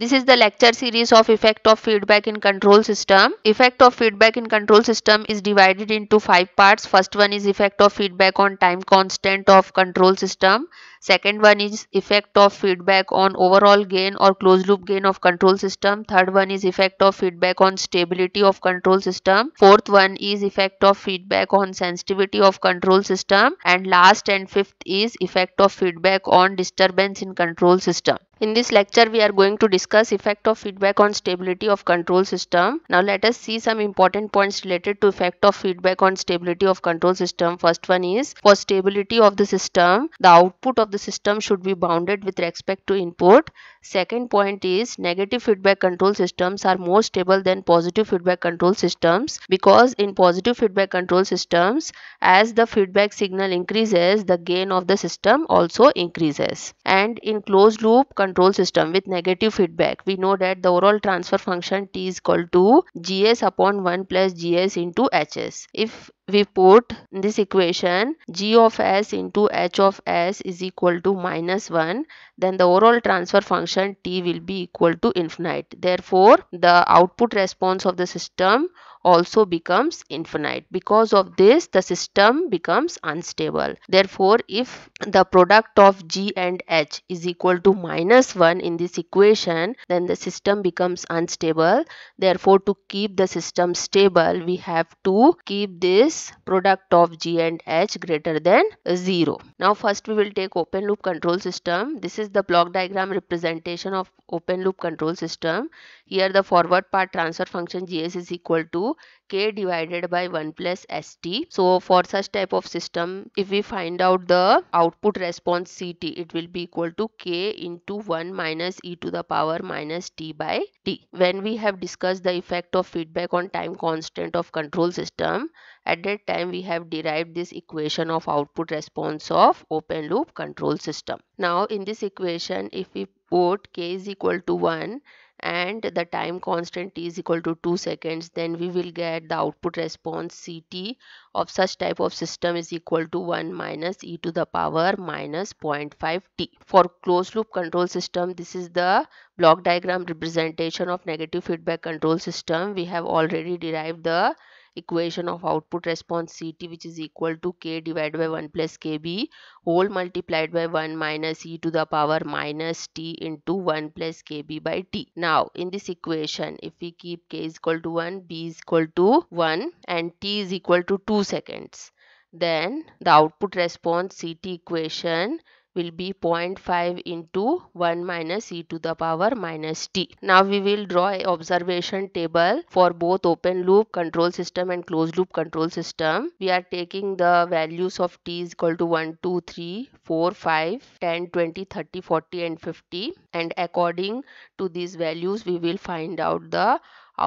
This is the lecture series of effect of feedback in control system. Effect of feedback in control system is divided into five parts. First one is effect of feedback on time constant of control system. Second one is effect of feedback on overall gain or closed loop gain of control system. Third one is effect of feedback on stability of control system. Fourth one is effect of feedback on sensitivity of control system. And last and fifth is effect of feedback on disturbance in control system. In this lecture, we are going to discuss effect of feedback on stability of control system. Now let us see some important points related to effect of feedback on stability of control system. First one is for stability of the system, the output of of the system should be bounded with respect to input. Second point is negative feedback control systems are more stable than positive feedback control systems because in positive feedback control systems as the feedback signal increases the gain of the system also increases. And in closed loop control system with negative feedback we know that the overall transfer function t is equal to gs upon 1 plus gs into hs. If we put this equation g of s into h of s is equal to minus 1 then the overall transfer function t will be equal to infinite therefore the output response of the system also becomes infinite. Because of this, the system becomes unstable. Therefore, if the product of G and H is equal to minus 1 in this equation, then the system becomes unstable. Therefore, to keep the system stable, we have to keep this product of G and H greater than 0. Now, first we will take open loop control system. This is the block diagram representation of open loop control system. Here the forward part transfer function GS is equal to k divided by 1 plus st. So for such type of system, if we find out the output response ct, it will be equal to k into 1 minus e to the power minus t by t. When we have discussed the effect of feedback on time constant of control system, at that time we have derived this equation of output response of open loop control system. Now in this equation, if we put k is equal to 1 and the time constant t is equal to 2 seconds then we will get the output response ct of such type of system is equal to 1 minus e to the power minus 0.5 t for closed loop control system this is the block diagram representation of negative feedback control system we have already derived the equation of output response Ct which is equal to K divided by 1 plus KB whole multiplied by 1 minus E to the power minus T into 1 plus KB by T. Now in this equation if we keep K is equal to 1, B is equal to 1 and T is equal to 2 seconds then the output response Ct equation will be 0.5 into 1 minus e to the power minus t. Now we will draw a observation table for both open loop control system and closed loop control system. We are taking the values of t is equal to 1, 2, 3, 4, 5, 10, 20, 30, 40 and 50 and according to these values we will find out the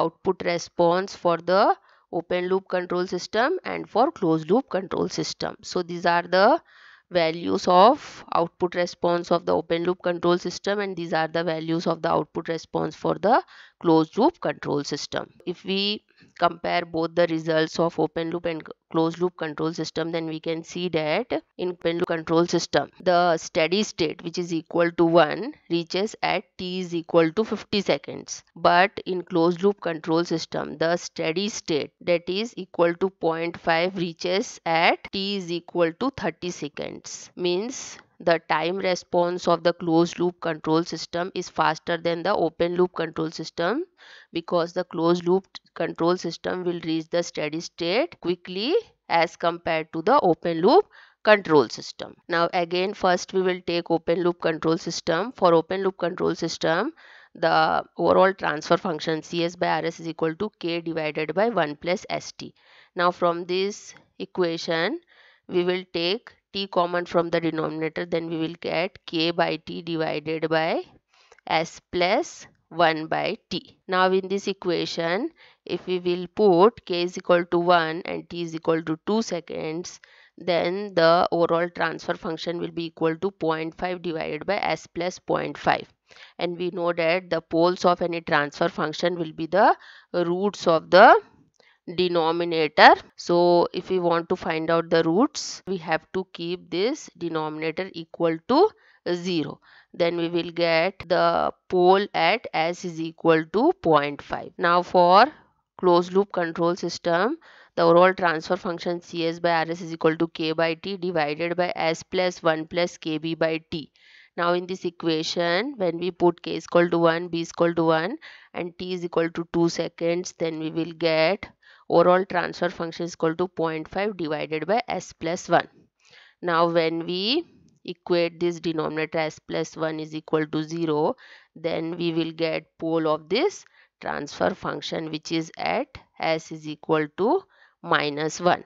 output response for the open loop control system and for closed loop control system. So these are the values of output response of the open loop control system and these are the values of the output response for the closed loop control system. If we compare both the results of open loop and closed loop control system then we can see that in open loop control system the steady state which is equal to 1 reaches at t is equal to 50 seconds but in closed loop control system the steady state that is equal to 0.5 reaches at t is equal to 30 seconds means the time response of the closed loop control system is faster than the open loop control system because the closed loop control system will reach the steady state quickly as compared to the open loop control system. Now again first we will take open loop control system. For open loop control system the overall transfer function Cs by Rs is equal to K divided by 1 plus ST. Now from this equation we will take t common from the denominator then we will get k by t divided by s plus 1 by t. Now in this equation if we will put k is equal to 1 and t is equal to 2 seconds then the overall transfer function will be equal to 0.5 divided by s plus 0.5 and we know that the poles of any transfer function will be the roots of the denominator so if we want to find out the roots we have to keep this denominator equal to 0 then we will get the pole at s is equal to 0.5 now for closed loop control system the overall transfer function cs by rs is equal to k by t divided by s plus 1 plus kb by t now in this equation, when we put k is equal to 1, b is equal to 1 and t is equal to 2 seconds, then we will get overall transfer function is equal to 0.5 divided by s plus 1. Now when we equate this denominator s plus plus 1 is equal to 0 then we will get pole of this transfer function which is at s is equal to minus 1.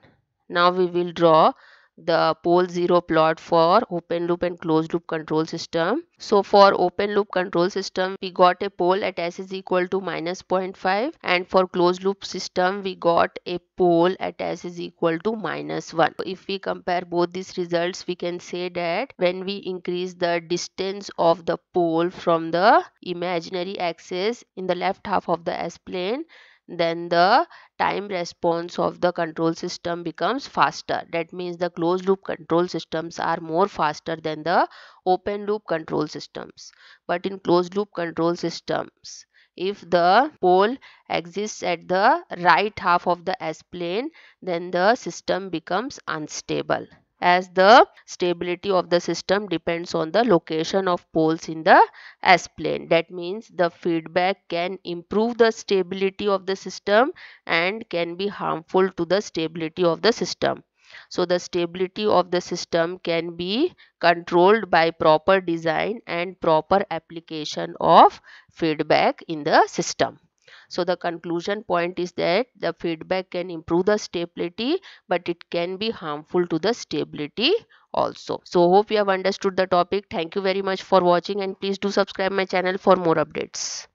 Now we will draw the pole 0 plot for open loop and closed loop control system. So for open loop control system we got a pole at s is equal to minus 0.5 and for closed loop system we got a pole at s is equal to minus 1. So if we compare both these results we can say that when we increase the distance of the pole from the imaginary axis in the left half of the s plane then the time response of the control system becomes faster that means the closed loop control systems are more faster than the open loop control systems but in closed loop control systems if the pole exists at the right half of the s plane then the system becomes unstable as the stability of the system depends on the location of poles in the S-plane. That means the feedback can improve the stability of the system and can be harmful to the stability of the system. So the stability of the system can be controlled by proper design and proper application of feedback in the system. So the conclusion point is that the feedback can improve the stability but it can be harmful to the stability also. So hope you have understood the topic. Thank you very much for watching and please do subscribe my channel for more updates.